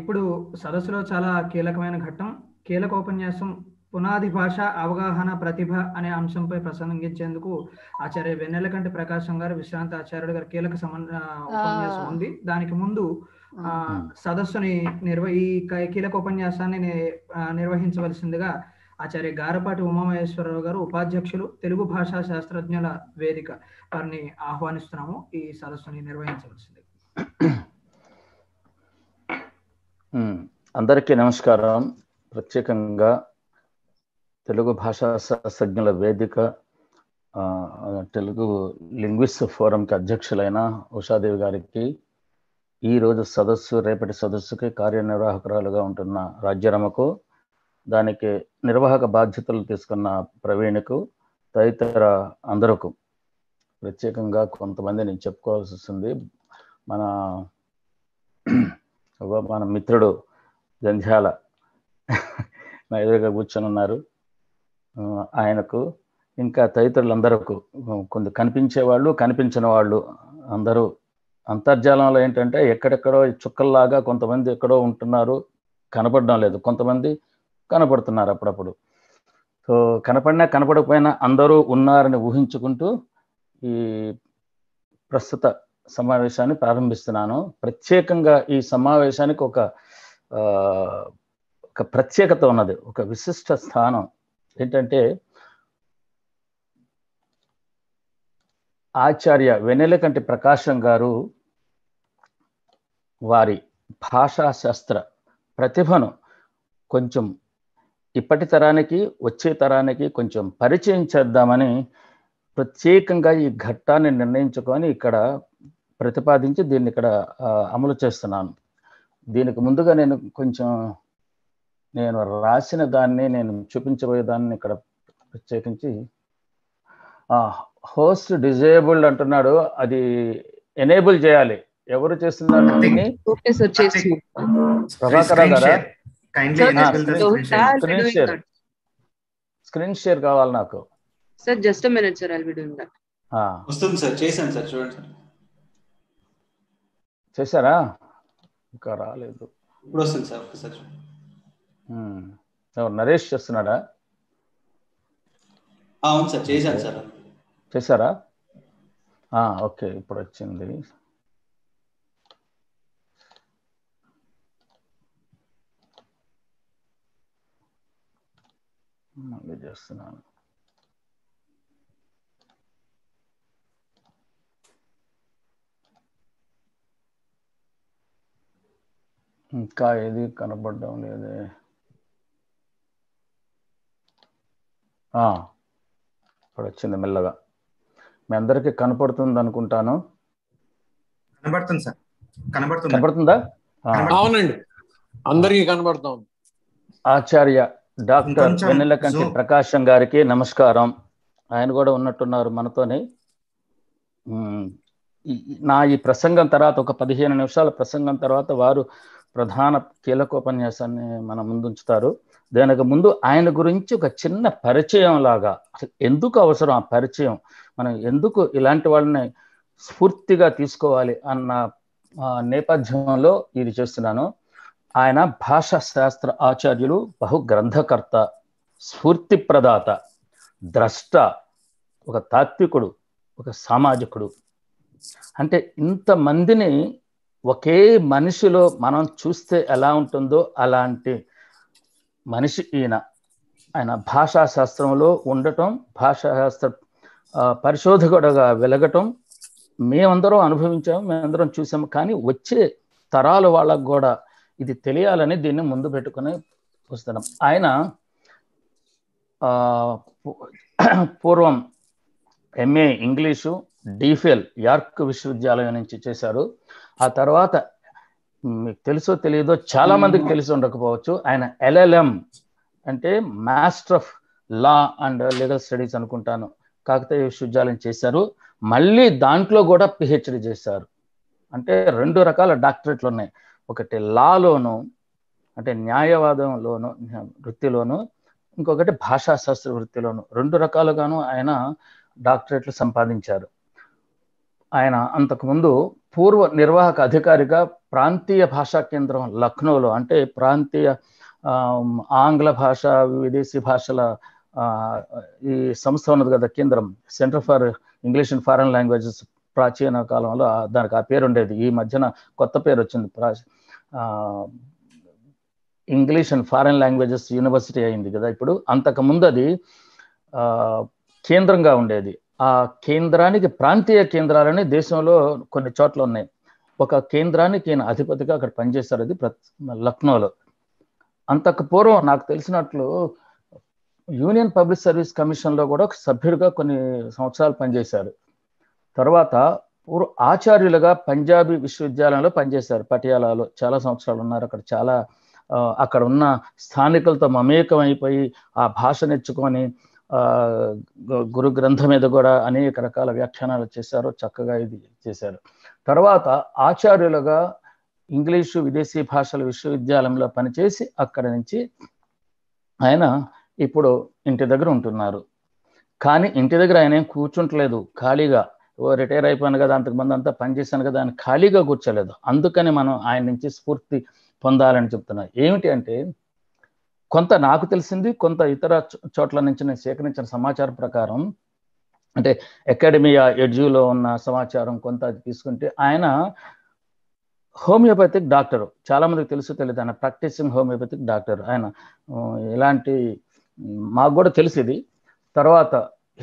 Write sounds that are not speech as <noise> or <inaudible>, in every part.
ఇప్పుడు సదస్సులో చాలా కీలకమైన ఘట్టం కీలక ఉపన్యాసం పునాది భాష అవగాహన ప్రతిభ అనే అంశంపై ప్రసంగించేందుకు ఆచార్య వెన్నెలకంటి ప్రకాశం గారు విశ్రాంత ఆచార్యుడు గారు కీలక సంబంధ ఉపన్యాసం ఉంది దానికి ముందు ఆ సదస్సుని నిర్వ ఈ కీలక ఉపన్యాసాన్ని నిర్వహించవలసిందిగా ఆచార్య గారపాటి ఉమామహేశ్వరరావు గారు ఉపాధ్యక్షులు తెలుగు భాషా శాస్త్రజ్ఞుల వేదిక వారిని ఆహ్వానిస్తున్నాము ఈ సదస్సుని నిర్వహించవలసింది <coughs> అందరికీ నమస్కారం ప్రత్యేకంగా తెలుగు భాషా శాస్త్రజ్ఞుల వేదిక తెలుగు లింగ్విస్ట్ ఫోరంకి అధ్యక్షులైన ఉషాదేవి గారికి ఈరోజు సదస్సు రేపటి సదస్సుకి కార్యనిర్వాహకురాలుగా ఉంటున్న రాజ్యరమకు దానికి నిర్వాహక బాధ్యతలు తీసుకున్న ప్రవీణ్కు తదితర అందరకు ప్రత్యేకంగా కొంతమంది నేను చెప్పుకోవాల్సి వస్తుంది మన మన మిత్రుడు జంధ్యాల నా ఎదురుగా కూర్చొని ఉన్నారు ఆయనకు ఇంకా తదితరులందరకు కొంత కనిపించే వాళ్ళు కనిపించని వాళ్ళు అందరూ అంతర్జాలంలో ఏంటంటే ఎక్కడెక్కడో చుక్కల్లాగా కొంతమంది ఎక్కడో ఉంటున్నారు కనపడడం లేదు కొంతమంది కనపడుతున్నారు అప్పుడప్పుడు సో కనపడినా కనపడకపోయినా అందరూ ఉన్నారని ఊహించుకుంటూ ఈ ప్రస్తుత సమావేశాన్ని ప్రారంభిస్తున్నాను ప్రత్యేకంగా ఈ సమావేశానికి ఒక ఒక ప్రత్యేకత ఉన్నది ఒక విశిష్ట స్థానం ఏంటంటే ఆచార్య వెన్నెలకంటి ప్రకాశం గారు వారి భాషాశాస్త్ర ప్రతిభను కొంచెం ఇప్పటి తరానికి వచ్చే తరానికి కొంచెం పరిచయం చేద్దామని ప్రత్యేకంగా ఈ ఘట్టాన్ని నిర్ణయించుకొని ఇక్కడ ప్రతిపాదించి దీన్ని ఇక్కడ అమలు చేస్తున్నాను దీనికి ముందుగా నేను కొంచెం నేను రాసిన దాన్ని నేను చూపించబోయే దాన్ని ఇక్కడ ప్రత్యేకించి హోస్ట్ డిజేబుల్డ్ అంటున్నాడు అది ఎనేబుల్ చేయాలి ఎవరు చేస్తున్నారు స్క్రీన్ షేర్ కావాలి నాకు సార్ జస్ట్ మినిట్ వస్తుంది సార్ చేశాను సార్ చూడండి సార్ చేశారా ఇంకా రాలేదు ఇప్పుడు వస్తుంది సార్ ఒకసారి ఎవరు నరేష్ చేస్తున్నాడా అవును సార్ చేశాను సార్ చేశారా ఆ ఓకే ఇప్పుడు వచ్చింది మళ్ళీ చేస్తున్నాను ఇంకా ఏది కనపడడం లేదే ఇప్పుడు వచ్చింది మెల్లగా మీ అందరికి కనపడుతుంది అనుకుంటాను కనబడుతుంది సార్ కనబడుతుంది కనబడుతుందా అవునండి అందరికీ కనబడుతుంది ఆచార్య డాక్టర్ వెన్నెలకంటి ప్రకాశం గారికి నమస్కారం ఆయన కూడా ఉన్నట్టున్నారు మనతోని నా ఈ ప్రసంగం తర్వాత ఒక పదిహేను నిమిషాల ప్రసంగం తర్వాత వారు ప్రధాన కీలకోపన్యాసాన్ని మన ముందుంచుతారు దానికి ముందు ఆయన గురించి ఒక చిన్న పరిచయం లాగా ఎందుకు అవసరం ఆ పరిచయం మనం ఎందుకు ఇలాంటి వాళ్ళని స్ఫూర్తిగా తీసుకోవాలి అన్న నేపథ్యంలో ఇది చేస్తున్నాను ఆయన భాషా శాస్త్ర ఆచార్యులు బహు గ్రంథకర్త స్ఫూర్తి ప్రదాత ద్రష్ట ఒక తాత్వికుడు ఒక సామాజికుడు అంటే ఇంతమందిని ఒకే మనిషిలో మనం చూస్తే ఎలా ఉంటుందో అలాంటి మనిషి ఈయన ఆయన భాషాశాస్త్రంలో ఉండటం భాషాశాస్త్ర పరిశోధకుడుగా వెలగటం మేమందరం అనుభవించాము మేమందరం చూసాము కానీ వచ్చే తరాల వాళ్ళకు కూడా ఇది తెలియాలని దీన్ని ముందు పెట్టుకుని పుస్తకం ఆయన <clears throat> పూర్వం ఎంఏ ఇంగ్లీషు డిఫెల్ యార్క్ విశ్వవిద్యాలయం నుంచి చేశారు ఆ తర్వాత మీకు తెలుసో తెలియదో చాలా మందికి తెలిసి ఉండకపోవచ్చు ఆయన ఎల్ఎల్ఎం అంటే master of law and legal studies అనుకుంటాను కాకతీయ విశ్వవిద్యాలయం చేశారు మళ్ళీ దాంట్లో కూడా పిహెచ్డి చేశారు అంటే రెండు రకాల డాక్టరేట్లు ఉన్నాయి ఒకటి లాలోను అంటే న్యాయవాదంలోను వృత్తిలోను ఇంకొకటి భాషాశాస్త్ర వృత్తిలోను రెండు రకాలుగాను ఆయన డాక్టరేట్లు సంపాదించారు ఆయన అంతకుముందు పూర్వ నిర్వాహక అధికారిగా ప్రాంతీయ భాషా కేంద్రం లక్నోలో అంటే ప్రాంతీయ ఆంగ్ల భాష విదేశీ భాషల ఈ సంస్థ ఉన్నది కదా కేంద్రం centre for English and foreign languages ప్రాచీన కాలంలో దానికి ఆ పేరు ఉండేది ఈ మధ్యన కొత్త పేరు వచ్చింది ప్రా English and foreign languages university అయింది కదా ఇప్పుడు అంతకుముందు అది కేంద్రంగా ఉండేది ఆ కేంద్రానికి ప్రాంతీయ కేంద్రాలని దేశంలో కొన్ని చోట్ల ఉన్నాయి ఒక కేంద్రానికి ఈయన అధిపతిగా అక్కడ పనిచేస్తారు అది లక్నోలో అంతకు పూర్వం నాకు తెలిసినట్లు యూనియన్ పబ్లిక్ సర్వీస్ కమిషన్లో కూడా ఒక సభ్యుడిగా కొన్ని సంవత్సరాలు పనిచేశారు తర్వాత ఆచార్యులుగా పంజాబీ విశ్వవిద్యాలయంలో పనిచేశారు పటియాలాలో చాలా సంవత్సరాలు ఉన్నారు అక్కడ చాలా అక్కడ ఉన్న స్థానికులతో మమేకం అయిపోయి ఆ భాష నేర్చుకొని గురు గ్రంథం మీద కూడా అనేక రకాల వ్యాఖ్యానాలు చేశారు చక్కగా ఇది చేశారు తర్వాత ఆచార్యులుగా ఇంగ్లీషు విదేశీ భాషల విశ్వవిద్యాలయంలో పనిచేసి అక్కడి నుంచి ఆయన ఇప్పుడు ఇంటి దగ్గర ఉంటున్నారు కానీ ఇంటి దగ్గర ఆయన ఏం కూర్చుంటలేదు ఖాళీగా ఓ రిటైర్ అయిపోయాను కదా అంతకు ముందు అంతా పనిచేశాను కదా అని ఖాళీగా కూర్చోలేదు అందుకని మనం ఆయన నుంచి స్ఫూర్తి పొందాలని చెప్తున్నా ఏమిటి అంటే కొంత నాకు తెలిసింది కొంత ఇతర చోట్ల నుంచి నేను సేకరించిన సమాచారం ప్రకారం అంటే అకాడమియా ఎడ్జ్యూలో ఉన్న సమాచారం కొంత తీసుకుంటే ఆయన హోమియోపతిక్ డాక్టరు చాలామందికి తెలుసు తెలియదు ఆయన ప్రాక్టీసింగ్ హోమియోపతిక్ డాక్టర్ ఆయన ఇలాంటి మాకు కూడా తెలిసింది తర్వాత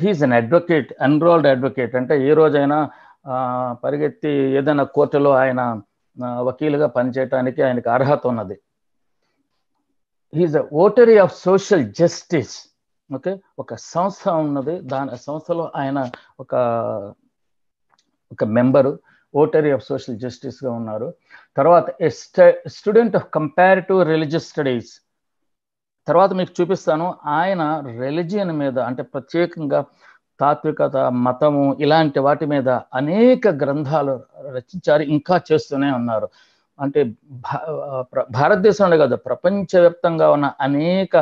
he is an advocate enrolled advocate అంటే ఏ రోజైనా పరిగెత్తి ఏదైనా కోర్టులో ఆయన వకీలుగా పనిచేయటానికి ఆయనకు అర్హత ఉన్నది he's a votary of social justice okay ఒక సంస్థ ఉన్నది దాని సంస్థలో ఆయన ఒక ఒక మెంబరు ఓటరీ ఆఫ్ సోషల్ జస్టిస్గా ఉన్నారు తర్వాత student of comparative religious studies తర్వాత మీకు చూపిస్తాను ఆయన రిలిజియన్ మీద అంటే ప్రత్యేకంగా తాత్వికత మతము ఇలాంటి వాటి మీద అనేక గ్రంథాలు రచించారు ఇంకా చేస్తూనే ఉన్నారు అంటే భారతదేశంలో కాదు ప్రపంచవ్యాప్తంగా ఉన్న అనేక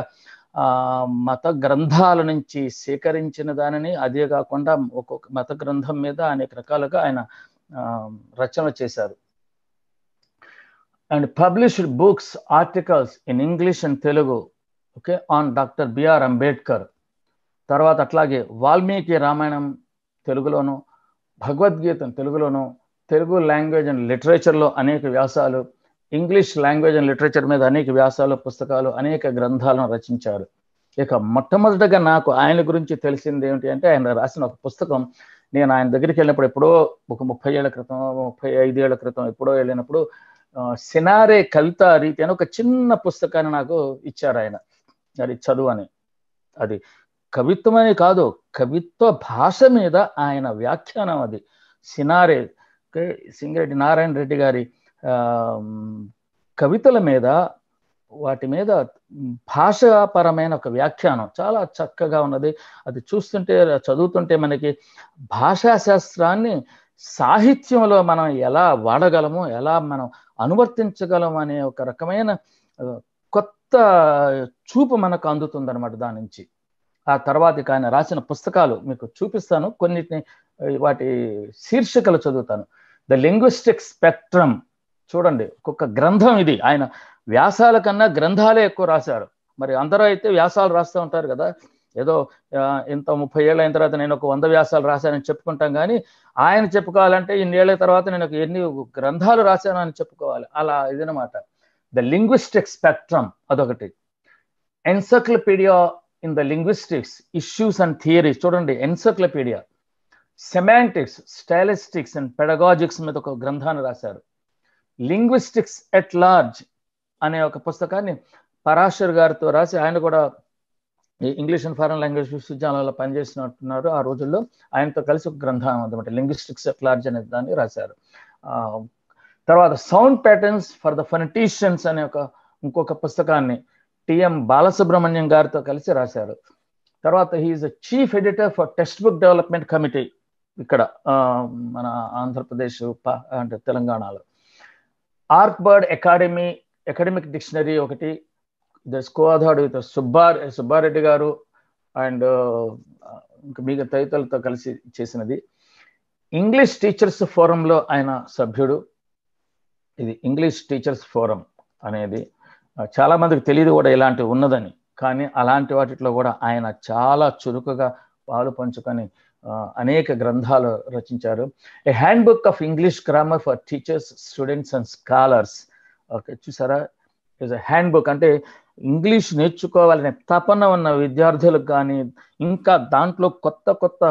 మత గ్రంథాల నుంచి సేకరించిన దానిని అదే కాకుండా ఒక్కొక్క మత గ్రంథం మీద అనేక రకాలుగా ఆయన రచన చేశారు and published books articles in English and Telugu okay on doctor BR Ambedkar తర్వాత అట్లాగే వాల్మీకి రామాయణం తెలుగులోను భగవద్గీతను తెలుగులోను తెలుగు లాంగ్వేజ్ అండ్ లిటరేచర్లో అనేక వ్యాసాలు ఇంగ్లీష్ లాంగ్వేజ్ అండ్ లిటరేచర్ మీద అనేక వ్యాసాలు పుస్తకాలు అనేక గ్రంథాలను రచించారు ఇక మొట్టమొదటగా నాకు ఆయన గురించి తెలిసింది ఏమిటి అంటే ఆయన రాసిన ఒక పుస్తకం నేను ఆయన దగ్గరికి వెళ్ళినప్పుడు ఎప్పుడో ఒక ముప్పై ఏళ్ల క్రితం ముప్పై ఐదు ఏళ్ళ క్రితం ఎప్పుడో వెళ్ళినప్పుడు సినారే కవిత రీతి అని ఒక చిన్న పుస్తకాన్ని నాకు ఇచ్చారు ఆయన అది చదువు అని అది కవిత్వం అని కాదు కవిత్వ భాష మీద ఆయన వ్యాఖ్యానం అది సినారే సింగరెడ్డి నారాయణ రెడ్డి గారి కవితల మీద వాటి మీద భాషాపరమైన ఒక వ్యాఖ్యానం చాలా చక్కగా ఉన్నది అది చూస్తుంటే చదువుతుంటే మనకి భాషాశాస్త్రాన్ని సాహిత్యంలో మనం ఎలా వాడగలము ఎలా మనం అనువర్తించగలము అనే ఒక రకమైన కొత్త చూపు మనకు అందుతుందన్నమాట దాని నుంచి ఆ తర్వాత ఆయన రాసిన పుస్తకాలు మీకు చూపిస్తాను కొన్నిటిని వాటి శీర్షికలు చదువుతాను ద లింగ్విస్టిక్ స్పెక్ట్రమ్ చూడండి ఒక్కొక్క గ్రంథం ఇది ఆయన వ్యాసాల కన్నా గ్రంథాలే ఎక్కువ రాశారు మరి అందరూ అయితే వ్యాసాలు రాస్తూ ఉంటారు కదా ఏదో ఇంత ముప్పై ఏళ్ళు అయిన తర్వాత నేను ఒక వంద వ్యాసాలు రాశానని చెప్పుకుంటాం కానీ ఆయన చెప్పుకోవాలంటే ఇన్నేళ్ల తర్వాత నేను ఒక ఎన్ని గ్రంథాలు రాశానని చెప్పుకోవాలి అలా ఇదనమాట ద లింగ్విస్టిక్ స్పెక్ట్రమ్ అదొకటి encyclopedia in the linguistics issues and theories చూడండి ఎన్సైక్లపీడియా సెమాంటిక్స్ స్టైలిస్టిక్స్ అండ్ పెడగాజిక్స్ మీద ఒక గ్రంథాన్ని రాశారు లింగ్విస్టిక్స్ ఎట్ లార్జ్ అనే ఒక పుస్తకాన్ని పరాశర్ గారితో రాసి ఆయన కూడా ఇంగ్లీష్ అండ్ ఫారెన్ లాంగ్వేజ్ విశ్వవిద్యాలయంలో పనిచేస్తున్నట్టున్నారు ఆ రోజుల్లో ఆయనతో కలిసి ఒక గ్రంథం అనమాట లింగ్విస్టిక్స్ ఎట్ లార్జ్ అనే దాన్ని రాశారు తర్వాత sound patterns for the phoneticians అనే ఒక ఇంకొక పుస్తకాన్ని టిఎం బాలసుబ్రహ్మణ్యం గారితో కలిసి రాశారు తర్వాత he is chief editor for text book development committee ఇక్కడ మన ఆంధ్రప్రదేశ్ అంటే తెలంగాణలో ఆర్క్ బర్డ్ అకాడమీ అకాడమిక్ డిక్షనరీ ఒకటి కోధాడు సుబ్బార్ సుబ్బారెడ్డి గారు అండ్ ఇంకా మిగతా తదితరులతో కలిసి చేసినది ఇంగ్లీష్ టీచర్స్ ఫోరంలో ఆయన సభ్యుడు ఇది ఇంగ్లీష్ టీచర్స్ ఫోరం అనేది చాలామందికి తెలియదు కూడా ఇలాంటివి ఉన్నదని కానీ అలాంటి వాటిలో కూడా ఆయన చాలా చురుకుగా పాలు పంచుకొని అనేక గ్రంథాలు రచించారు a hand book of English grammar for teachers students and scholars okay చూసారా ఇస్ హ్యాండ్ బుక్ అంటే ఇంగ్లీష్ నేర్చుకోవాలనే తపన ఉన్న విద్యార్థులకు కానీ ఇంకా దాంట్లో కొత్త కొత్త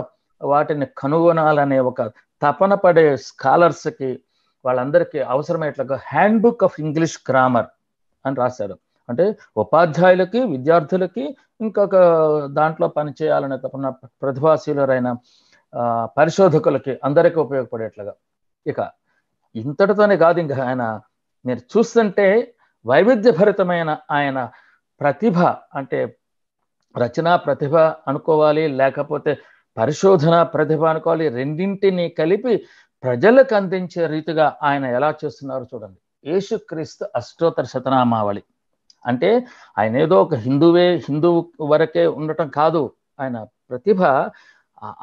వాటిని కనుగొనాలనే ఒక తపన పడే స్కాలర్స్కి వాళ్ళందరికీ అవసరమయ్యేట్లుగా hand book of English grammar అని రాశారు అంటే ఉపాధ్యాయులకి విద్యార్థులకి ఇంకొక దాంట్లో పనిచేయాలనే తపన ప్రతిభాశీలరైన పరిశోధకులకి అందరికీ ఉపయోగపడేట్లుగా ఇక ఇంతటితోనే కాదు ఇంకా ఆయన మీరు చూస్తుంటే వైవిధ్యభరితమైన ఆయన ప్రతిభ అంటే రచనా ప్రతిభ అనుకోవాలి లేకపోతే పరిశోధన ప్రతిభ అనుకోవాలి రెండింటినీ కలిపి ప్రజలకు అందించే రీతిగా ఆయన ఎలా చేస్తున్నారో చూడండి యేసుక్రీస్తు అష్టోత్తర శతనామావళి అంటే ఆయన ఏదో ఒక హిందువే హిందువు వరకే ఉండటం కాదు ఆయన ప్రతిభ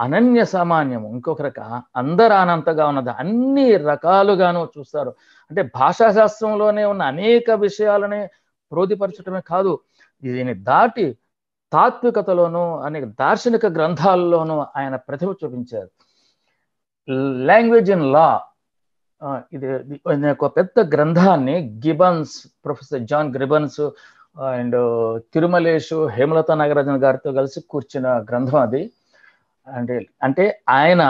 అనన్య సామాన్యం ఇంకొక రక అందరు అనంతగా ఉన్నది అన్ని రకాలుగాను చూస్తారు అంటే భాషా శాస్త్రంలోనే ఉన్న అనేక విషయాలని ప్రోధిపరచడమే కాదు దీన్ని దాటి తాత్వికతలోనూ అనేక దార్శనిక గ్రంథాల్లోనూ ఆయన ప్రతిభ చూపించారు లాంగ్వేజ్ ఇన్ లా ఇది ఒక పెద్ద గ్రంథాన్ని Gibbons professor John Gribbons and Tirumalesh Hemalatha Nagarajan గారితో కలిసి కూర్చున్న గ్రంథం అది అంటే అంటే ఆయన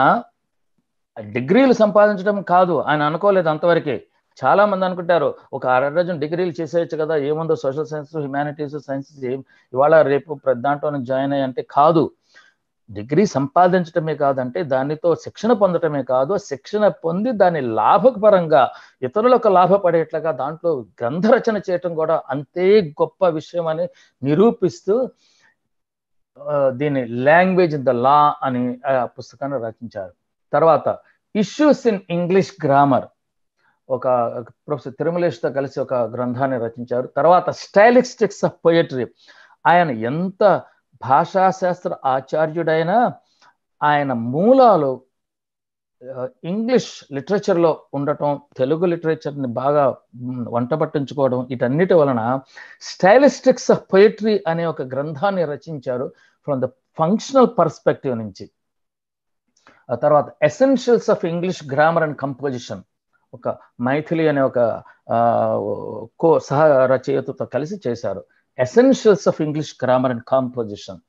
డిగ్రీలు సంపాదించడం కాదు ఆయన అనుకోలేదు అంతవరకే చాలా మంది అనుకుంటారు ఒక అరడజన్ డిగ్రీలు చేసేయచ్చు కదా ఏముందో సోషల్ సైన్స్ హ్యుమానిటీస్ సైన్సెస్ ఇవాళ రేపు దాంట్లో జాయిన్ అయ్యి అంటే కాదు డిగ్రీ సంపాదించటమే కాదంటే దానితో శిక్షణ పొందటమే కాదు శిక్షణ పొంది దాని లాభపరంగా ఇతరులకు లాభపడేట్లుగా దాంట్లో గ్రంథరచన చేయటం కూడా అంతే గొప్ప విషయం అని నిరూపిస్తూ దీని లాంగ్వేజ్ ద లా అని ఆ పుస్తకాన్ని రచించారు తర్వాత ఇష్యూస్ ఇన్ ఇంగ్లీష్ గ్రామర్ ఒక ప్రొఫెసర్ తిరుమలేష్తో కలిసి ఒక గ్రంథాన్ని రచించారు తర్వాత స్టైలిస్టిక్స్ ఆఫ్ పొయట్రీ ఆయన ఎంత భాషాశాస్త్ర ఆచార్యుడైన ఆయన మూలాలు ఇంగ్లీష్ లిటరేచర్లో ఉండటం తెలుగు లిటరేచర్ని బాగా వంట పట్టించుకోవడం ఇటన్నిటి వలన స్టైలిస్టిక్స్ ఆఫ్ పొయిటరీ అనే ఒక గ్రంథాన్ని రచించారు ఫ్రమ్ ద ఫంక్షనల్ పర్స్పెక్టివ్ నుంచి ఆ తర్వాత essentials of English grammar and composition ఒక మైథిలి అనే ఒక కో సహ రచయితతో కలిసి చేశారు essentials of English grammar and composition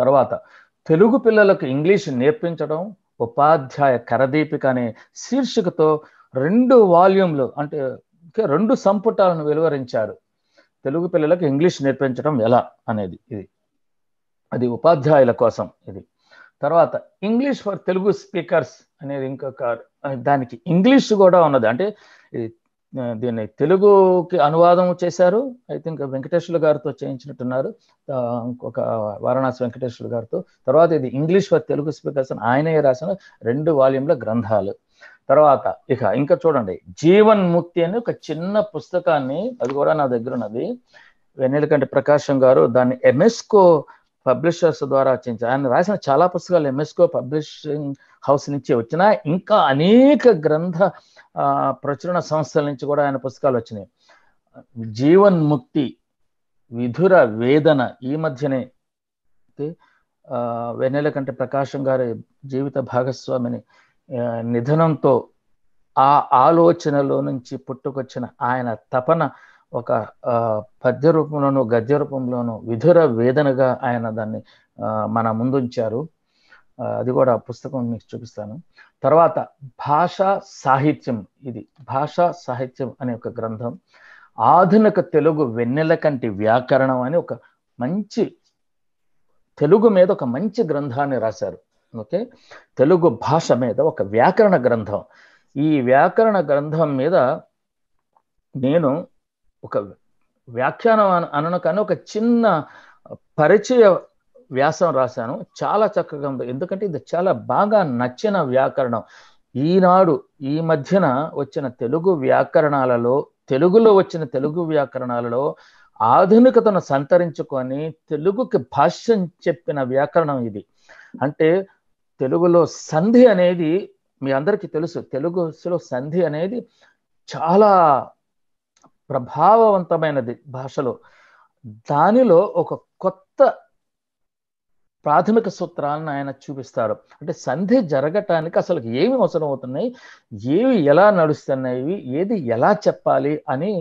తర్వాత తెలుగు పిల్లలకు ఇంగ్లీష్ నేర్పించడం ఉపాధ్యాయ కరదీపిక అనే శీర్షికతో రెండు వాల్యూమ్లు అంటే రెండు సంపుటాలను వెలువరించారు తెలుగు పిల్లలకు ఇంగ్లీష్ నేర్పించడం ఎలా అనేది ఇది అది ఉపాధ్యాయుల కోసం ఇది తర్వాత ఇంగ్లీష్ ఫర్ తెలుగు స్పీకర్స్ అనేది ఇంకొక దానికి ఇంగ్లీష్ కూడా ఉన్నది అంటే దీన్ని తెలుగుకి అనువాదం చేశారు ఐ థింక్ వెంకటేశ్వర గారితో చేయించినట్టున్నారు ఒక వారణాసి వెంకటేశ్వర గారితో తర్వాత ఇది ఇంగ్లీష్ ఫర్ తెలుగు స్పీకర్స్ అని ఆయనే రాసిన రెండు వాల్యూమ్ల గ్రంథాలు తర్వాత ఇక ఇంకా చూడండి జీవన్ ముక్తి అని ఒక చిన్న పుస్తకాన్ని అది కూడా నా దగ్గర ఉన్నది వెన్నెలకంటి ప్రకాశం గారు దాన్ని ఎంఎస్కో పబ్లిషర్స్ ద్వారా వచ్చింది ఆయన రాసిన చాలా పుస్తకాలు ఎంఎస్కో పబ్లిషింగ్ హౌస్ నుంచి వచ్చిన ఇంకా అనేక గ్రంథ ప్రచురణ సంస్థల నుంచి కూడా ఆయన పుస్తకాలు వచ్చినాయి జీవన్ ముక్తి విధుర వేదన ఈ మధ్యనే వెన్నెల కంటే ప్రకాశం గారి జీవిత భాగస్వామిని నిధనంతో ఆ ఆలోచనలో నుంచి పుట్టుకొచ్చిన ఆయన తపన ఒక పద్య రూపంలోనూ గద్య రూపంలోనూ విధుర వేదనగా ఆయన దాన్ని మన ముందుంచారు అది కూడా పుస్తకం మీకు చూపిస్తాను తర్వాత భాషా సాహిత్యం ఇది భాషా సాహిత్యం అనే ఒక గ్రంథం ఆధునిక తెలుగు వెన్నెల కంటి వ్యాకరణం అని ఒక మంచి తెలుగు మీద ఒక మంచి గ్రంథాన్ని రాశారు ఓకే తెలుగు భాష మీద ఒక వ్యాకరణ గ్రంథం ఈ వ్యాకరణ గ్రంథం మీద నేను ఒక వ్యాఖ్యానం అనను కానీ ఒక చిన్న పరిచయ వ్యాసం రాశాను చాలా చక్కగా ఉంది ఎందుకంటే ఇది చాలా బాగా నచ్చిన వ్యాకరణం ఈనాడు ఈ మధ్యన వచ్చిన తెలుగు వ్యాకరణాలలో తెలుగులో వచ్చిన తెలుగు వ్యాకరణాలలో ఆధునికతను సంతరించుకొని తెలుగుకి భాష్యం చెప్పిన వ్యాకరణం ఇది అంటే తెలుగులో సంధి అనేది మీ అందరికీ తెలుసు తెలుగులో సంధి అనేది చాలా ప్రభావవంతమైనది భాషలో దానిలో ఒక కొత్త ప్రాథమిక సూత్రాలను ఆయన చూపిస్తారు అంటే సంధి జరగటానికి అసలు ఏమి అవసరం అవుతున్నాయి ఏవి ఎలా నడుస్తున్నాయి ఏది ఎలా చెప్పాలి అని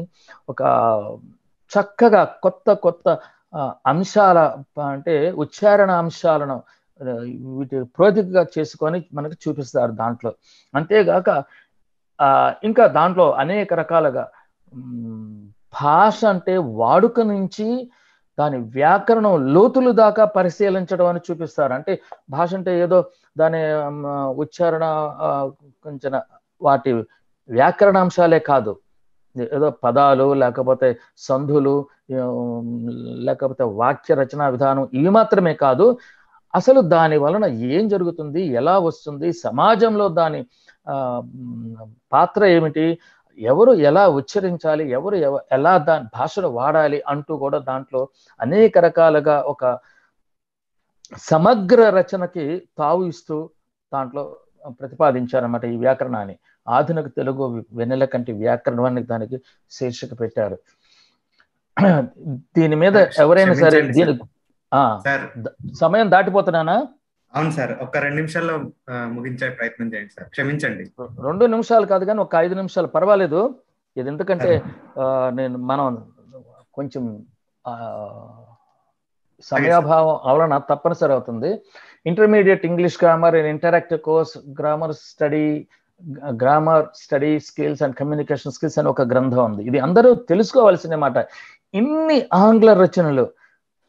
ఒక చక్కగా కొత్త కొత్త అంశాల అంటే ఉచ్చారణ అంశాలను వీటి ప్రోతికగా చేసుకొని మనకు చూపిస్తారు దాంట్లో అంతేగాక ఇంకా దాంట్లో అనేక రకాలుగా భాష అంటే వాడుక నుంచి దాని వ్యాకరణం లోతులు దాకా పరిశీలించడం అని చూపిస్తారు అంటే భాష అంటే ఏదో దాని ఉచ్చారణ కొంచెం వాటి వ్యాకరణాంశాలే కాదు ఏదో పదాలు లేకపోతే సంధులు లేకపోతే వాక్య రచనా విధానం ఇవి మాత్రమే కాదు అసలు దాని వలన ఏం జరుగుతుంది ఎలా వస్తుంది సమాజంలో దాని పాత్ర ఏమిటి ఎవరు ఎలా ఉచ్చరించాలి ఎవరు ఎలా దాని భాషను వాడాలి అంటూ కూడా దాంట్లో అనేక రకాలుగా ఒక సమగ్ర రచనకి తావు ఇస్తూ దాంట్లో ప్రతిపాదించారన్నమాట ఈ వ్యాకరణాన్ని ఆధునిక తెలుగు వెన్నెల కంటి వ్యాకరణానికి దానికి శీర్షిక పెట్టారు దీని మీద ఎవరైనా సరే దీని సమయం దాటిపోతున్నానా అవును సార్ ఒక రెండు నిమిషాల్లో ముగించే ప్రయత్నం చేయండి సార్ క్షమించండి రెండు నిమిషాలు కాదు కానీ ఒక ఐదు నిమిషాలు పర్వాలేదు ఇది ఎందుకంటే నేను మనం కొంచెం సమయాభావం అవలన తప్పనిసరి అవుతుంది intermediate English grammar and interactive course grammar study grammar study skills and communication skills అని ఒక గ్రంథం ఉంది ఇది అందరూ తెలుసుకోవాల్సిన మాట ఇన్ని ఆంగ్ల రచనలు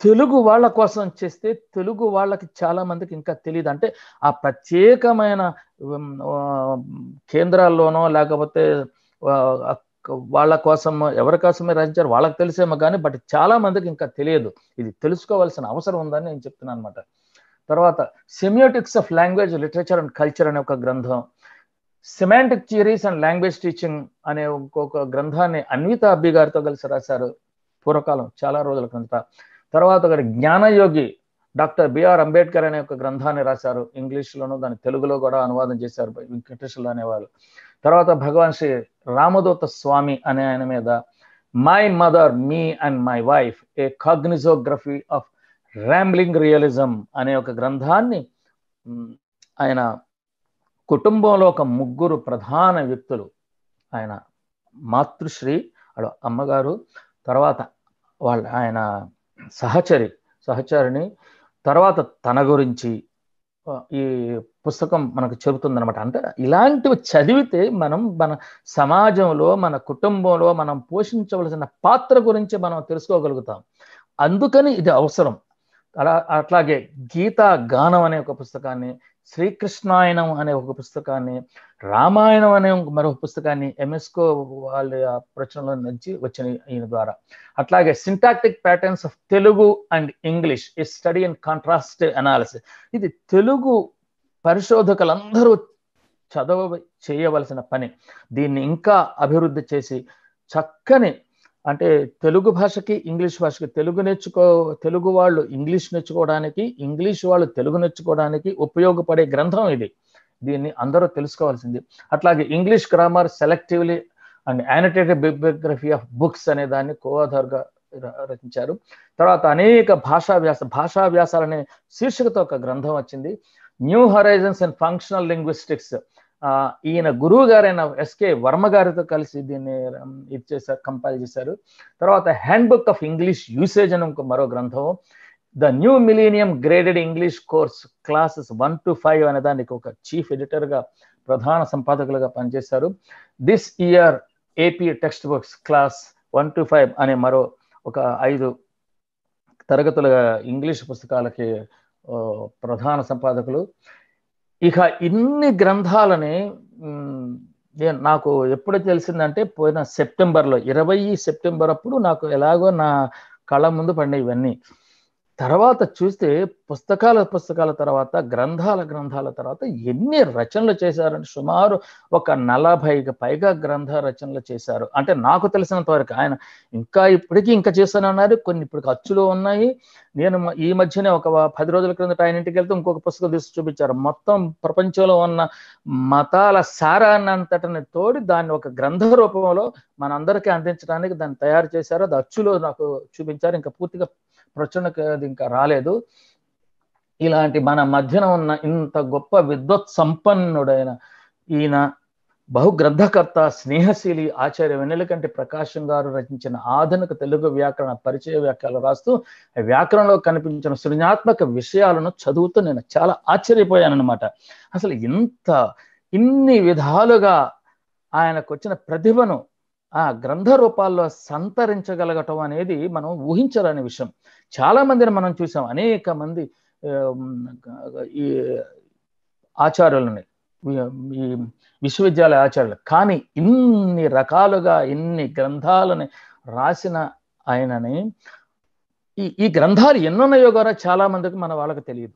తెలుగు వాళ్ళ కోసం చేస్తే తెలుగు వాళ్ళకి చాలా మందికి ఇంకా తెలియదు అంటే ఆ ప్రత్యేకమైన కేంద్రాల్లోనో లేకపోతే వాళ్ళ కోసం ఎవరి కోసమే రచించారు వాళ్ళకి తెలిసేమో కానీ బట్ చాలా మందికి ఇంకా తెలియదు ఇది తెలుసుకోవాల్సిన అవసరం ఉందని నేను చెప్తున్నాను అనమాట తర్వాత semiotics of language literature and culture అనే ఒక గ్రంథం semantic theories and language teaching అనే ఇంకొక గ్రంథాన్ని అన్విత అబ్బి గారితో కలిసి రాశారు పూర్వకాలం చాలా రోజుల క్రిందట తర్వాత అక్కడ జ్ఞానయోగి డాక్టర్ బిఆర్ అంబేద్కర్ అనే ఒక గ్రంథాన్ని రాశారు ఇంగ్లీష్లోను దాని తెలుగులో కూడా అనువాదం చేశారు వెంకటేశ్వరులు అనేవాళ్ళు తర్వాత భగవాన్ శ్రీ రామదూత స్వామి అనే ఆయన మీద my mother me and my wife a కాగ్నిజోగ్రఫీ ఆఫ్ ర్యాంబ్లింగ్ రియలిజం అనే ఒక గ్రంథాన్ని ఆయన కుటుంబంలో ఒక ముగ్గురు ప్రధాన వ్యక్తులు ఆయన మాతృశ్రీ అడు అమ్మగారు తర్వాత వాళ్ళ ఆయన సహచరి సహచరిని తర్వాత తన గురించి ఈ పుస్తకం మనకు అనమాట అంటే ఇలాంటివి చదివితే మనం మన సమాజంలో మన కుటుంబంలో మనం పోషించవలసిన పాత్ర గురించి మనం తెలుసుకోగలుగుతాం అందుకని ఇది అవసరం అలా అట్లాగే గీతా గానం అనే ఒక పుస్తకాన్ని శ్రీకృష్ణాయనం అనే ఒక పుస్తకాన్ని రామాయణం అనే మరొక పుస్తకాన్ని ఎంఎస్కో వాళ్ళ ప్రచురణలో నుంచి వచ్చిన ఈయన ద్వారా అట్లాగే syntactic patterns of Telugu and English ఈ స్టడీ అండ్ కాంట్రాస్ట్ అనాలిసిస్ ఇది తెలుగు పరిశోధకులందరూ చదవ చేయవలసిన పని దీన్ని ఇంకా అభివృద్ధి చేసి చక్కని అంటే తెలుగు భాషకి ఇంగ్లీష్ భాషకి తెలుగు నేర్చుకో తెలుగు వాళ్ళు ఇంగ్లీష్ నేర్చుకోవడానికి ఇంగ్లీష్ వాళ్ళు తెలుగు నేర్చుకోవడానికి ఉపయోగపడే గ్రంథం ఇది దీన్ని అందరూ తెలుసుకోవాల్సింది అట్లాగే English grammar selectively and annotated bibliography of books అనే దాన్ని కోవాధర్గా రచించారు తర్వాత అనేక భాషా వ్యాస భాషా వ్యాసాలనే శీర్షికతో ఒక గ్రంథం వచ్చింది new horizons and functional linguistics ఈయన గురువు గారైన ఎస్కే వర్మ గారితో కలిసి దీన్ని ఇది చేశారు కంపైల్ చేశారు తర్వాత hand book of English usage అని మరో గ్రంథం the new millennium graded English course classes one to five అనే దానికి ఒక చీఫ్ ఎడిటర్గా ప్రధాన సంపాదకులుగా పనిచేశారు this year AP text books class one to five అనే మరో ఒక ఐదు తరగతులుగా ఇంగ్లీష్ పుస్తకాలకి ప్రధాన సంపాదకులు ఇక ఇన్ని గ్రంథాలని నేను నాకు ఎప్పుడు తెలిసిందంటే పోయిన సెప్టెంబర్లో ఇరవై సెప్టెంబర్ అప్పుడు నాకు ఎలాగో నా కళ్ళ ముందు పండే ఇవన్నీ తర్వాత చూస్తే పుస్తకాల పుస్తకాల తర్వాత గ్రంథాల గ్రంథాల తర్వాత ఎన్ని రచనలు చేశారని సుమారు ఒక నలభైకి పైగా గ్రంథ రచనలు చేశారు అంటే నాకు తెలిసినంత వరకు ఆయన ఇంకా ఇప్పటికీ ఇంకా చేస్తానన్నారు కొన్ని ఇప్పటికి అచ్చులు ఉన్నాయి నేను ఈ మధ్యనే ఒక పది రోజుల క్రిందట ఆయన ఇంటికి వెళ్తే ఇంకొక పుస్తకం తీసి చూపించారు మొత్తం ప్రపంచంలో ఉన్న మతాల సారాన్నంతటిని తోడి దాన్ని ఒక గ్రంథ రూపంలో మనందరికీ అందించడానికి దాన్ని తయారు చేశారు అది అచ్చులో నాకు చూపించారు ఇంకా పూర్తిగా ప్రచురణకు అది ఇంకా రాలేదు ఇలాంటి మన మధ్యన ఉన్న ఇంత గొప్ప విద్వత్ సంపన్నుడైన ఈయన బహుగ్రంథకర్త స్నేహశీలి ఆచార్య వెన్నెలకంటి ప్రకాశం గారు రచించిన ఆధునిక తెలుగు వ్యాకరణ పరిచయ వ్యాఖ్యలు రాస్తూ వ్యాకరణలో కనిపించిన సృజనాత్మక విషయాలను చదువుతూ నేను చాలా ఆశ్చర్యపోయాను అనమాట అసలు ఇంత ఇన్ని విధాలుగా ఆయనకు వచ్చిన ప్రతిభను ఆ గ్రంథ రూపాల్లో సంతరించగలగటం అనేది మనం ఊహించరాని విషయం చాలా మందిని మనం చూసాం అనేక మంది ఈ ఆచార్యులని ఈ విశ్వవిద్యాలయ ఆచార్యులు కానీ ఇన్ని రకాలుగా ఇన్ని గ్రంథాలని రాసిన ఆయనని ఈ ఈ గ్రంథాలు ఎన్నున్నాయో కూడా చాలా మందికి మన వాళ్ళకి తెలియదు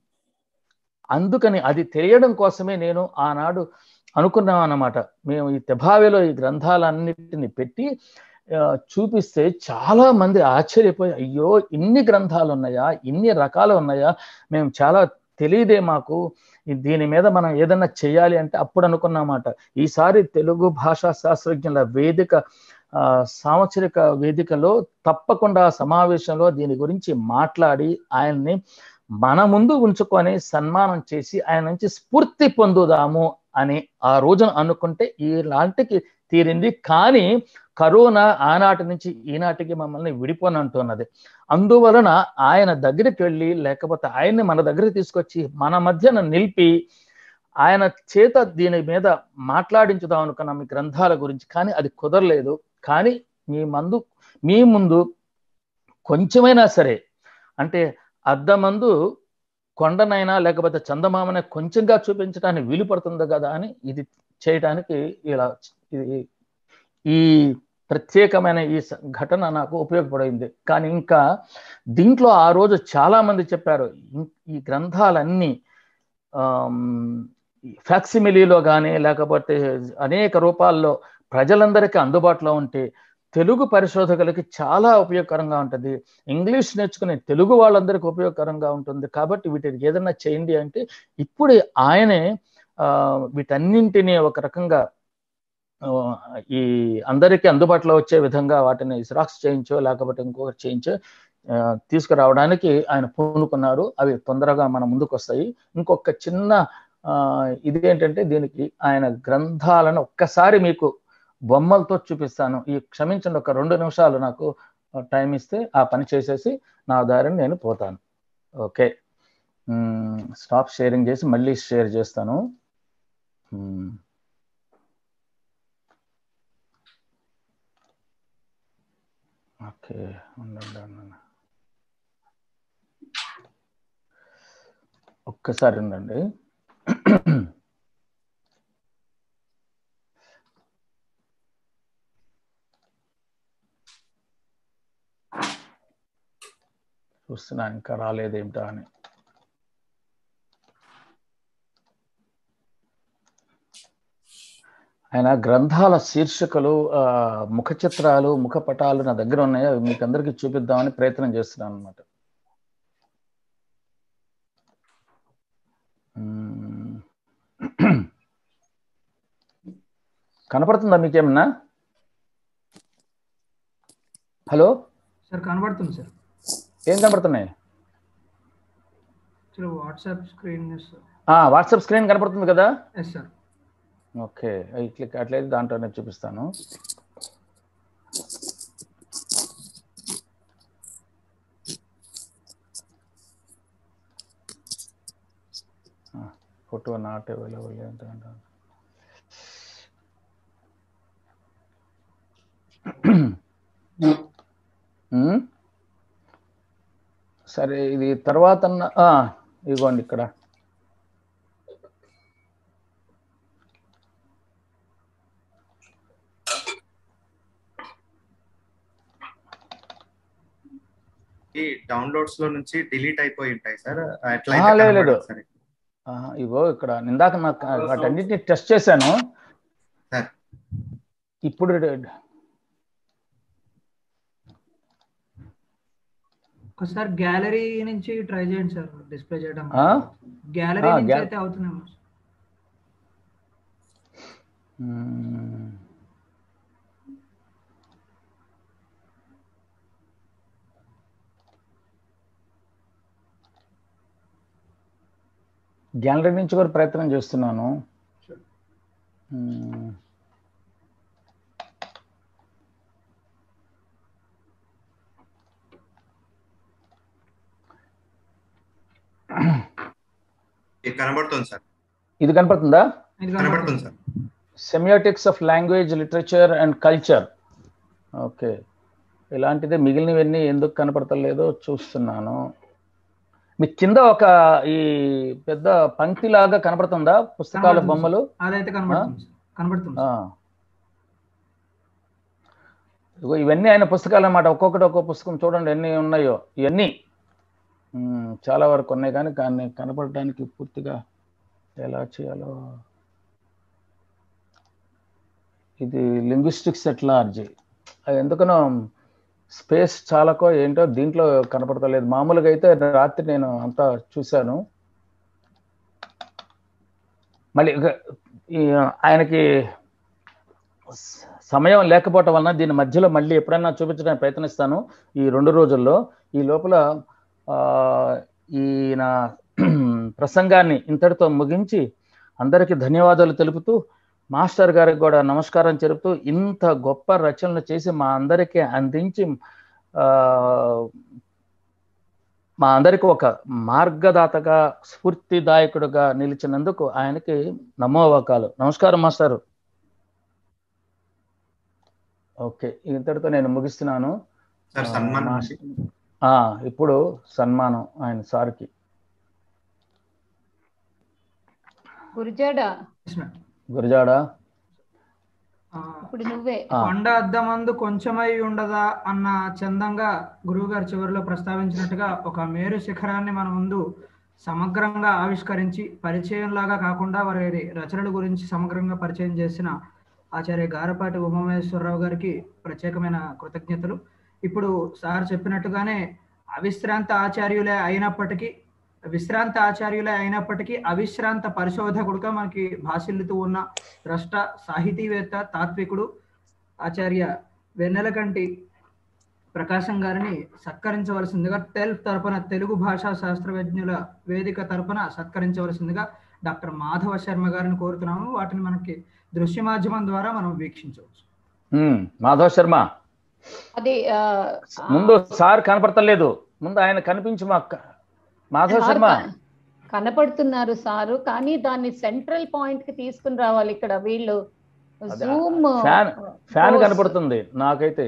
అందుకని అది తెలియడం కోసమే నేను ఆనాడు అనుకున్నాం అన్నమాట మేము ఈ తెభావిలో ఈ గ్రంథాలన్నిటిని పెట్టి చూపిస్తే చాలా మంది ఆశ్చర్యపోయి అయ్యో ఇన్ని గ్రంథాలు ఉన్నాయా ఇన్ని రకాలు ఉన్నాయా మేము చాలా తెలియదే మాకు దీని మీద మనం ఏదన్నా చేయాలి అంటే అప్పుడు అనుకున్నామాట ఈసారి తెలుగు భాషా శాస్త్రజ్ఞుల వేదిక సాంవత్సరిక వేదికలో తప్పకుండా సమావేశంలో దీని గురించి మాట్లాడి ఆయన్ని మన ముందు ఉంచుకొని సన్మానం చేసి ఆయన నుంచి స్ఫూర్తి పొందుదాము అని ఆ రోజున అనుకుంటే ఈ లాంటికి తీరింది కానీ కరోనా ఆనాటి నుంచి ఈనాటికి మమ్మల్ని విడిపోనంటున్నది అందువలన ఆయన దగ్గరికి వెళ్ళి లేకపోతే ఆయన్ని మన దగ్గర తీసుకొచ్చి మన మధ్యన నిలిపి ఆయన చేత దీని మీద మాట్లాడించుదాం అనుకున్న మీ గ్రంథాల గురించి కానీ అది కుదరలేదు కానీ మీ మందు మీ ముందు కొంచెమైనా సరే అంటే అద్దమందు కొండనైనా లేకపోతే చందమామనే కొంచెంగా చూపించడానికి వీలు పడుతుంది కదా అని ఇది చేయడానికి ఇలా ఈ ప్రత్యేకమైన ఈ ఘటన నాకు ఉపయోగపడింది కానీ ఇంకా దీంట్లో ఆ రోజు చాలా మంది చెప్పారు ఈ గ్రంథాలన్నీ ఫ్యాక్సిమిలీలో కానీ లేకపోతే అనేక రూపాల్లో ప్రజలందరికీ అందుబాటులో ఉంటే తెలుగు పరిశోధకులకి చాలా ఉపయోగకరంగా ఉంటుంది ఇంగ్లీష్ నేర్చుకునే తెలుగు వాళ్ళందరికీ ఉపయోగకరంగా ఉంటుంది కాబట్టి వీటికి ఏదైనా చేయండి అంటే ఇప్పుడు ఆయనే వీటన్నింటినీ ఒక రకంగా ఈ అందరికీ అందుబాటులో వచ్చే విధంగా వాటిని జిరాక్స్ చేయించో లేకపోతే ఇంకొకటి చేయించో తీసుకురావడానికి ఆయన పూనుకున్నారు అవి తొందరగా మన ముందుకు వస్తాయి ఇంకొక చిన్న ఇది ఏంటంటే దీనికి ఆయన గ్రంథాలను ఒక్కసారి మీకు బొమ్మలతో చూపిస్తాను ఈ క్షమించండి ఒక రెండు నిమిషాలు నాకు టైం ఇస్తే ఆ పని చేసేసి నా దారిని నేను పోతాను ఓకే స్టాప్ షేరింగ్ చేసి మళ్ళీ షేర్ చేస్తాను ఓకే ఉండండి ఒక్కసారి ఉండండి చూస్తున్నాను ఇంకా రాలేదేమిటా అని ఆయన గ్రంథాల శీర్షికలు ముఖ చిత్రాలు ముఖ పటాలు నా దగ్గర ఉన్నాయో అవి మీకు అందరికీ చూపిద్దామని ప్రయత్నం చేస్తున్నాను అనమాట కనపడుతుందా మీకేమన్నా హలో సార్ కనబడుతుంది సార్ ఏం కనబడుతున్నాయి వాట్సాప్ స్క్రీన్ వాట్సాప్ స్క్రీన్ కనబడుతుంది కదా ఓకే క్లిక్ అట్లయితే దాంట్లో నేను చూపిస్తాను ఫోటో నాట్ అవైలబుల్ ఎంత సరే ఇది తర్వాత ఇదిగోండి ఇక్కడ డౌన్లోడ్స్ లో నుంచి డిలీట్ అయిపోయి ఉంటాయి సార్ లేదు ఇగో ఇక్కడ నిందాక నాకు వాటన్నిటిని టెస్ట్ చేశాను ఇప్పుడు ఒకసారి గ్యాలరీ నుంచి ట్రై చేయండి సార్ డిస్ప్లే చేయడం గ్యాలరీ నుంచి అయితే గ్యాలరీ నుంచి కూడా ప్రయత్నం చేస్తున్నాను ఇది కనబడుతుందా semiotics of language literature and culture okay ఇలాంటిది మిగిలినవన్నీ ఎందుకు కనపడతలేదు చూస్తున్నాను మీ కింద ఒక ఈ పెద్ద పంక్తి లాగా కనపడుతుందా పుస్తకాల బొమ్మలు ఇవన్నీ ఆయన పుస్తకాలు అన్నమాట ఒక్కొక్కటి ఒక్కొక్క పుస్తకం చూడండి ఎన్ని ఉన్నాయో ఇవన్నీ చాలా వరకు ఉన్నాయి కానీ కానీ కనపడడానికి పూర్తిగా ఎలా చేయాలో ఇది లింగ్విస్టిక్స్ ఎట్లా అర్జీ అది ఎందుకనో స్పేస్ చాలాకో ఏంటో దీంట్లో కనపడతలేదు మామూలుగా అయితే రాత్రి నేను అంతా చూశాను మళ్ళీ ఆయనకి సమయం లేకపోవటం వలన దీని మధ్యలో మళ్ళీ ఎప్పుడైనా చూపించడానికి ప్రయత్నిస్తాను ఈ రెండు రోజుల్లో ఈ లోపల ఈయన ప్రసంగాన్ని ఇంతటితో ముగించి అందరికీ ధన్యవాదాలు తెలుపుతూ మాస్టర్ గారికి కూడా నమస్కారం చెబుతూ ఇంత గొప్ప రచనలు చేసి మా అందరికీ అందించి మా అందరికి ఒక మార్గదాతగా స్ఫూర్తిదాయకుడుగా నిలిచినందుకు ఆయనకి నమోవకాలు నమస్కారం మాస్టారు ఓకే ఇంతటితో నేను ముగిస్తున్నాను ఇప్పుడు సన్మానం ఆయన సార్కి గురిజాడ గురిజాడ ఇప్పుడు నువ్వే కొండ అద్దమందు కొంచెమై ఉండదా అన్న చందంగా గురువు గారు చివరిలో ప్రస్తావించినట్టుగా ఒక మేరు శిఖరాన్ని మన ముందు సమగ్రంగా ఆవిష్కరించి పరిచయం లాగా కాకుండా వారి రచనల గురించి సమగ్రంగా పరిచయం చేసిన ఆచార్య గారపాటి ఉమామేశ్వరరావు గారికి ప్రత్యేకమైన కృతజ్ఞతలు ఇప్పుడు సార్ చెప్పినట్టుగానే అవిశ్రాంత ఆచార్యులే అయినప్పటికీ విశ్రాంత ఆచార్యులే అయినప్పటికీ అవిశ్రాంత పరిశోధకుడుగా మనకి భాషిల్లుతూ ఉన్న ద్రష్ట సాహితీవేత్త తాత్వికుడు ఆచార్య వెన్నెలకంటి ప్రకాశం గారిని సత్కరించవలసిందిగా టెల్ తరపున తెలుగు భాషా శాస్త్రవేజ్ఞుల వేదిక తరపున సత్కరించవలసిందిగా డాక్టర్ మాధవ శర్మ గారిని కోరుతున్నాము వాటిని మనకి దృశ్య మాధ్యమం ద్వారా మనం వీక్షించవచ్చు మాధవ శర్మ అది ముందు సార్ కనపడతలేదు ముందు ఆయన కనిపించి మా మాధవ శర్మ కనపడుతున్నారు సారు కానీ దాన్ని సెంట్రల్ పాయింట్ కి తీసుకుని రావాలి ఇక్కడ వీళ్ళు జూమ్ ఫ్యాన్ కనపడుతుంది నాకైతే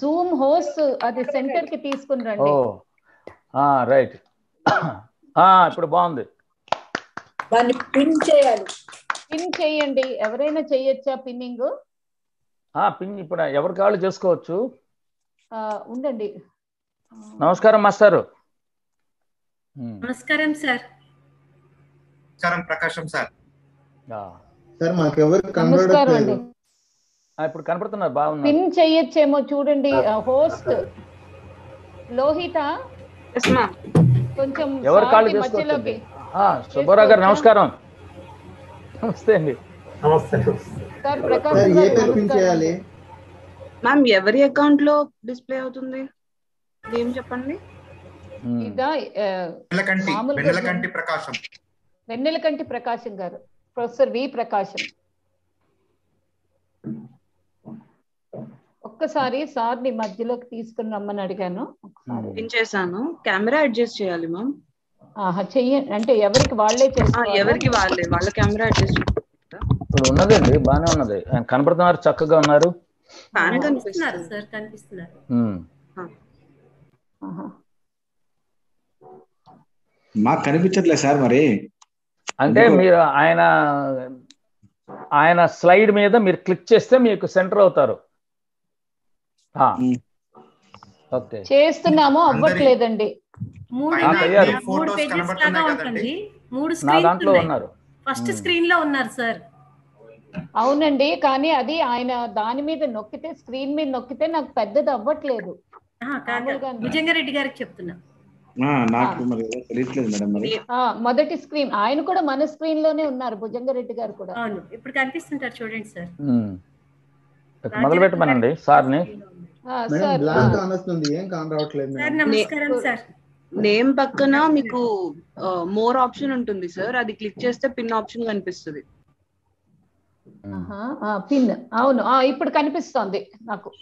జూమ్ హోస్ట్ అది సెంటర్ కి తీసుకుని రండి ఆ రైట్ ఆ ఇప్పుడు బాగుంది దాన్ని పిన్ చేయాలి పిన్ చేయండి ఎవరైనా చేయొచ్చా పిన్నింగ్ పిన్ ఇప్పుడు ఎవరు కావాలి చేసుకోవచ్చు ఉండండి నమస్కారం మాస్టర్ నమస్కారం సార్ నమస్కారం ప్రకాశం సార్ సార్ ఇప్పుడు కనపడుతున్నారు బాగున్నా పిన్ చేయొచ్చేమో చూడండి హోస్ట్ లోహిత కొంచెం ఎవరు కాల్ చేసుకోవచ్చు సుబ్బారావు గారు నమస్కారం నమస్తే అండి నమస్తే మ్యామ్ ఎవరి అకౌంట్ లో డిస్ప్లే అవుతుంది ఏం చెప్పండి ఇదా కంటి ప్రకాశం వెన్నెలకంటి ప్రకాశం గారు ప్రొఫెసర్ వి ప్రకాశం ఒక్కసారి సార్ ని మధ్యలోకి తీసుకుని రమ్మని అడిగాను చేశాను కెమెరా అడ్జస్ట్ చేయాలి మ్యామ్ చెయ్యండి అంటే ఎవరికి వాళ్ళే చేస్తారు ఎవరికి వాళ్ళే వాళ్ళ కెమెరా అడ్జస్ట్ ఇప్పుడు ఉన్నదండి బానే ఉన్నది ఆయన కనపడుతున్నారు చక్కగా ఉన్నారు మాకు కనిపించట్లేదు సార్ మరి అంటే మీరు ఆయన ఆయన స్లైడ్ మీద మీరు క్లిక్ చేస్తే మీకు సెంటర్ అవుతారు చేస్తున్నాము అవ్వట్లేదండి మూడు దాంట్లో ఉన్నారు ఫస్ట్ స్క్రీన్ లో ఉన్నారు సార్ అవునండి కానీ అది ఆయన దాని మీద నొక్కితే స్క్రీన్ మీద నొక్కితే నాకు పెద్దది అవ్వట్లేదు విజయంగారెడ్డి గారికి చెప్తున్నా మొదటి స్క్రీన్ ఆయన కూడా మన స్క్రీన్ లోనే ఉన్నారు భుజంగారెడ్డి గారు కూడా ఇప్పుడు కనిపిస్తుంటారు చూడండి సార్ మొదలు పెట్టమనండి సార్ సార్ నేమ్ పక్కన మీకు మోర్ ఆప్షన్ ఉంటుంది సార్ అది క్లిక్ చేస్తే పిన్ ఆప్షన్ కనిపిస్తుంది పిన్ అవును ఇప్పుడు కనిపిస్తోంది నాకు